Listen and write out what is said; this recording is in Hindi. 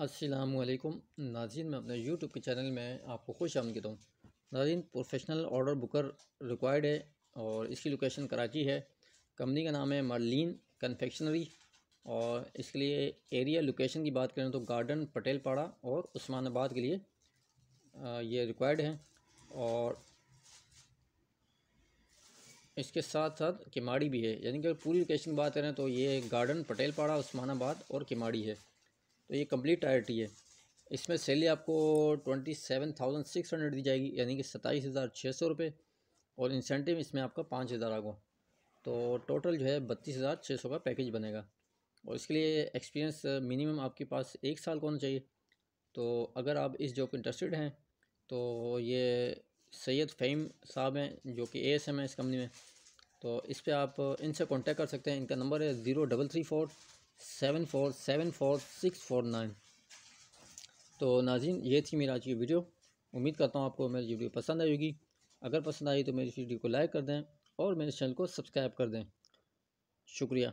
असलकुम नाजीन मैं अपने यूट्यूब के चैनल में आपको खुश आमदीद हूँ नाजीन प्रोफेशनल ऑर्डर बुकर रिक्वायर्ड है और इसकी लोकेशन कराची है कंपनी का नाम है मरलिन कन्फेक्शनरी और इसके लिए एरिया लोकेशन की बात करें तो गार्डन पटेल पाड़ा और उस्मानाबाद के लिए ये रिक्वायर्ड है और इसके साथ साथ किमाड़ी भी है यानी कि पूरी लोकेशन की बात करें तो ये गार्डन पटेल पाड़ा उस्मानाबाद और किमाड़ी है तो ये कम्प्लीट आई है इसमें सैलरी आपको twenty seven thousand six hundred दी जाएगी यानी कि सत्ताईस हज़ार छः सौ रुपये और इंसेंटिव इसमें आपका पाँच हज़ार आगो तो टोटल जो है बत्तीस हज़ार छः सौ का पैकेज बनेगा और इसके लिए एक्सपीरियंस मिनिमम आपके पास एक साल का होना चाहिए तो अगर आप इस जॉब इंटरेस्टेड हैं तो ये सैयद फ़हीम साहब हैं जो कि ए एस एम है इस कंपनी में तो इस पर आप इनसे कॉन्टेक्ट कर सकते हैं इनका नंबर है zero double three four seven four seven four six four nine तो नाजिन ये थी मेरी आज की वीडियो उम्मीद करता हूँ आपको मेरी वीडियो पसंद आएगी अगर पसंद आई तो मेरी वीडियो को लाइक कर दें और मेरे चैनल को सब्सक्राइब कर दें शुक्रिया